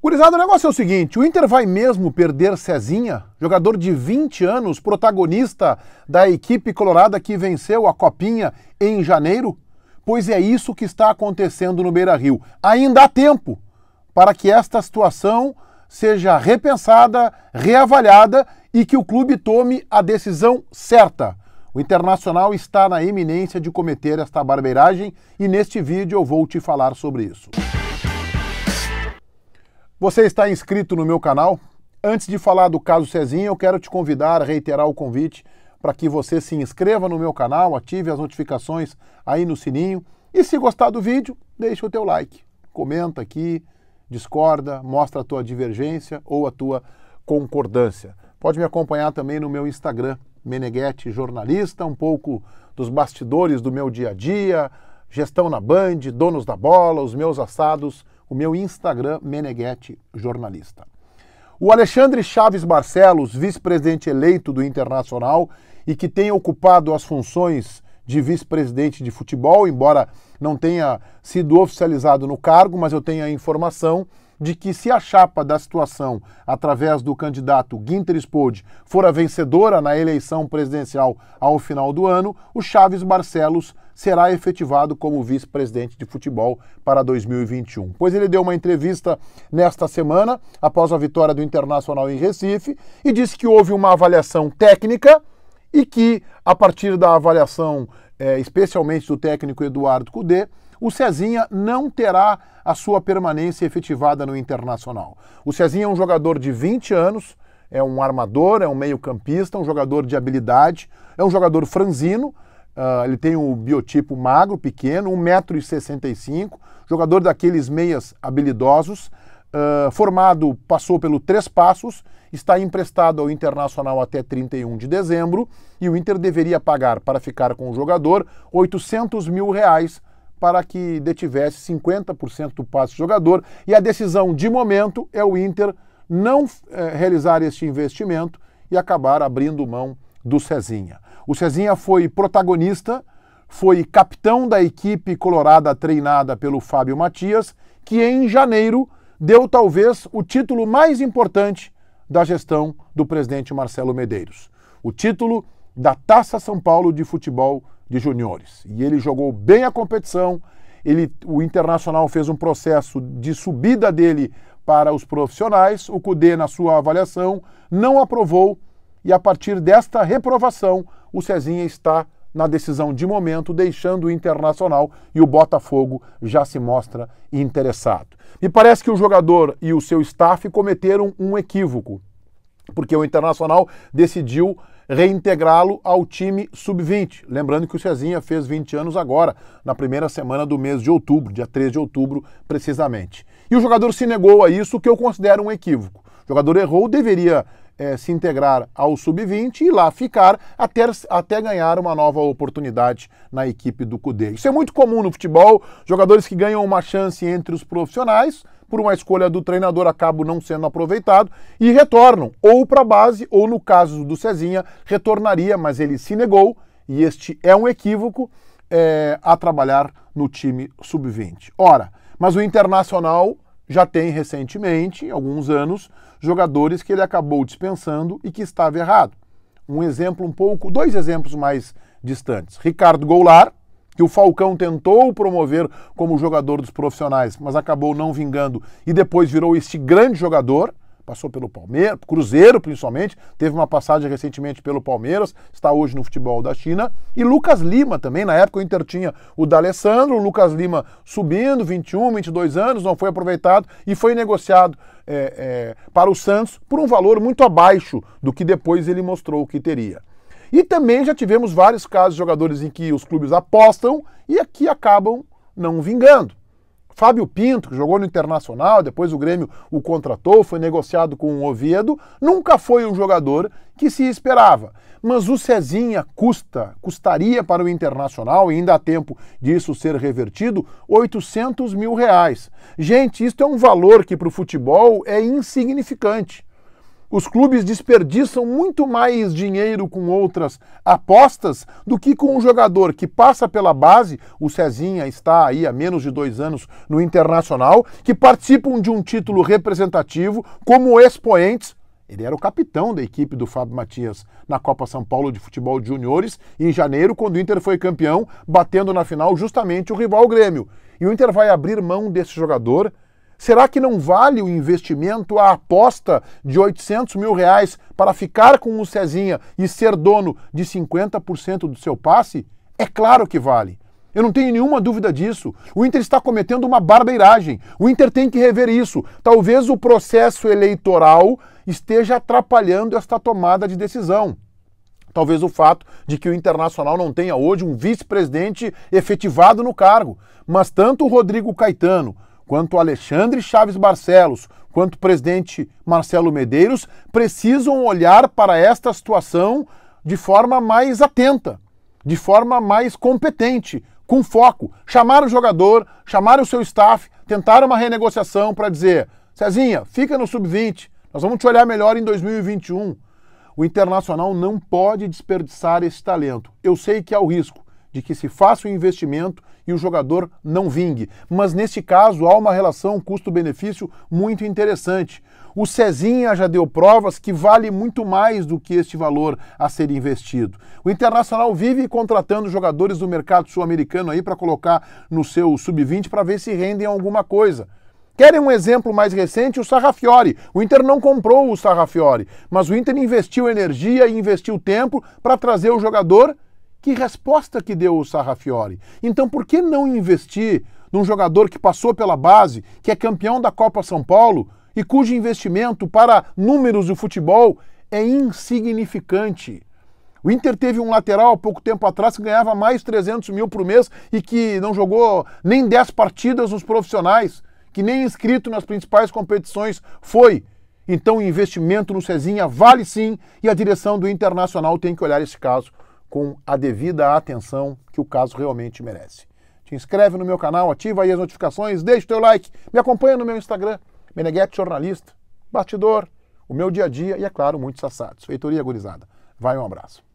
Gurizada, o negócio é o seguinte: o Inter vai mesmo perder Cezinha, jogador de 20 anos, protagonista da equipe colorada que venceu a Copinha em janeiro? Pois é isso que está acontecendo no Beira Rio. Ainda há tempo para que esta situação seja repensada, reavaliada e que o clube tome a decisão certa. O Internacional está na iminência de cometer esta barbeiragem e neste vídeo eu vou te falar sobre isso. Você está inscrito no meu canal? Antes de falar do caso Cezinha, eu quero te convidar a reiterar o convite para que você se inscreva no meu canal, ative as notificações aí no sininho e se gostar do vídeo, deixa o teu like, comenta aqui, discorda, mostra a tua divergência ou a tua concordância. Pode me acompanhar também no meu Instagram, Meneghetti Jornalista, um pouco dos bastidores do meu dia a dia, gestão na Band, donos da bola, os meus assados o meu Instagram, Meneghetti Jornalista. O Alexandre Chaves Barcelos, vice-presidente eleito do Internacional e que tem ocupado as funções de vice-presidente de futebol, embora não tenha sido oficializado no cargo, mas eu tenho a informação de que se a chapa da situação, através do candidato Ginter Spode, for a vencedora na eleição presidencial ao final do ano, o Chaves Barcelos será efetivado como vice-presidente de futebol para 2021. Pois ele deu uma entrevista nesta semana, após a vitória do Internacional em Recife, e disse que houve uma avaliação técnica e que, a partir da avaliação, é, especialmente do técnico Eduardo Cudê, o Cezinha não terá a sua permanência efetivada no Internacional. O Cezinha é um jogador de 20 anos, é um armador, é um meio-campista, um jogador de habilidade, é um jogador franzino, Uh, ele tem o um biotipo magro, pequeno, 1,65m, jogador daqueles meias habilidosos, uh, formado, passou pelo Três Passos, está emprestado ao Internacional até 31 de dezembro e o Inter deveria pagar para ficar com o jogador 800 mil reais para que detivesse 50% do passe do jogador e a decisão de momento é o Inter não uh, realizar este investimento e acabar abrindo mão do Cezinha. O Cezinha foi protagonista, foi capitão da equipe colorada treinada pelo Fábio Matias, que em janeiro deu talvez o título mais importante da gestão do presidente Marcelo Medeiros. O título da Taça São Paulo de Futebol de Juniores. E ele jogou bem a competição. Ele, o Internacional fez um processo de subida dele para os profissionais. O CUDE, na sua avaliação, não aprovou e a partir desta reprovação, o Cezinha está na decisão de momento, deixando o Internacional e o Botafogo já se mostra interessado. Me parece que o jogador e o seu staff cometeram um equívoco, porque o Internacional decidiu reintegrá-lo ao time sub-20. Lembrando que o Cezinha fez 20 anos agora, na primeira semana do mês de outubro, dia 3 de outubro, precisamente. E o jogador se negou a isso, que eu considero um equívoco. O jogador errou, deveria é, se integrar ao sub-20 e lá ficar até, até ganhar uma nova oportunidade na equipe do CUDE. Isso é muito comum no futebol, jogadores que ganham uma chance entre os profissionais, por uma escolha do treinador, acabam não sendo aproveitado e retornam ou para a base, ou no caso do Cezinha, retornaria, mas ele se negou e este é um equívoco é, a trabalhar no time sub-20. Ora, mas o Internacional já tem recentemente, alguns anos, jogadores que ele acabou dispensando e que estava errado. Um exemplo um pouco, dois exemplos mais distantes. Ricardo Goulart, que o Falcão tentou promover como jogador dos profissionais, mas acabou não vingando e depois virou este grande jogador passou pelo Palmeiras, Cruzeiro principalmente, teve uma passagem recentemente pelo Palmeiras, está hoje no futebol da China, e Lucas Lima também, na época o Inter tinha o D'Alessandro, o Lucas Lima subindo, 21, 22 anos, não foi aproveitado e foi negociado é, é, para o Santos por um valor muito abaixo do que depois ele mostrou que teria. E também já tivemos vários casos de jogadores em que os clubes apostam e aqui acabam não vingando. Fábio Pinto, que jogou no Internacional, depois o Grêmio o contratou, foi negociado com o Oviedo, nunca foi o jogador que se esperava. Mas o Cezinha custa, custaria para o Internacional, e ainda há tempo disso ser revertido, 800 mil reais. Gente, isto é um valor que para o futebol é insignificante. Os clubes desperdiçam muito mais dinheiro com outras apostas do que com um jogador que passa pela base. O Cezinha está aí há menos de dois anos no Internacional, que participam de um título representativo como expoentes. Ele era o capitão da equipe do Fábio Matias na Copa São Paulo de Futebol de Juniores em janeiro, quando o Inter foi campeão, batendo na final justamente o rival Grêmio. E o Inter vai abrir mão desse jogador Será que não vale o investimento, a aposta de 800 mil reais para ficar com o Cezinha e ser dono de 50% do seu passe? É claro que vale. Eu não tenho nenhuma dúvida disso. O Inter está cometendo uma barbeiragem. O Inter tem que rever isso. Talvez o processo eleitoral esteja atrapalhando esta tomada de decisão. Talvez o fato de que o Internacional não tenha hoje um vice-presidente efetivado no cargo. Mas tanto o Rodrigo Caetano quanto Alexandre Chaves Barcelos, quanto presidente Marcelo Medeiros, precisam olhar para esta situação de forma mais atenta, de forma mais competente, com foco. Chamar o jogador, chamar o seu staff, tentar uma renegociação para dizer: Cezinha, fica no sub-20, nós vamos te olhar melhor em 2021. O Internacional não pode desperdiçar esse talento. Eu sei que há o risco de que se faça um investimento e o jogador não vingue. Mas neste caso há uma relação custo-benefício muito interessante. O Cezinha já deu provas que vale muito mais do que este valor a ser investido. O Internacional vive contratando jogadores do mercado sul-americano aí para colocar no seu sub-20 para ver se rendem alguma coisa. Querem um exemplo mais recente? O Sarrafiore. O Inter não comprou o Sarrafiore, mas o Inter investiu energia e investiu tempo para trazer o jogador que resposta que deu o Sarrafiore? Então por que não investir num jogador que passou pela base, que é campeão da Copa São Paulo e cujo investimento para números do futebol é insignificante? O Inter teve um lateral há pouco tempo atrás que ganhava mais 300 mil por mês e que não jogou nem 10 partidas nos profissionais, que nem inscrito nas principais competições foi. Então o investimento no Cezinha vale sim e a direção do Internacional tem que olhar esse caso com a devida atenção que o caso realmente merece. Te inscreve no meu canal, ativa aí as notificações, deixa o teu like, me acompanha no meu Instagram, Meneghete Jornalista, Batidor, o meu dia a dia e, é claro, muitos assados. Feitoria Gurizada. Vai, um abraço.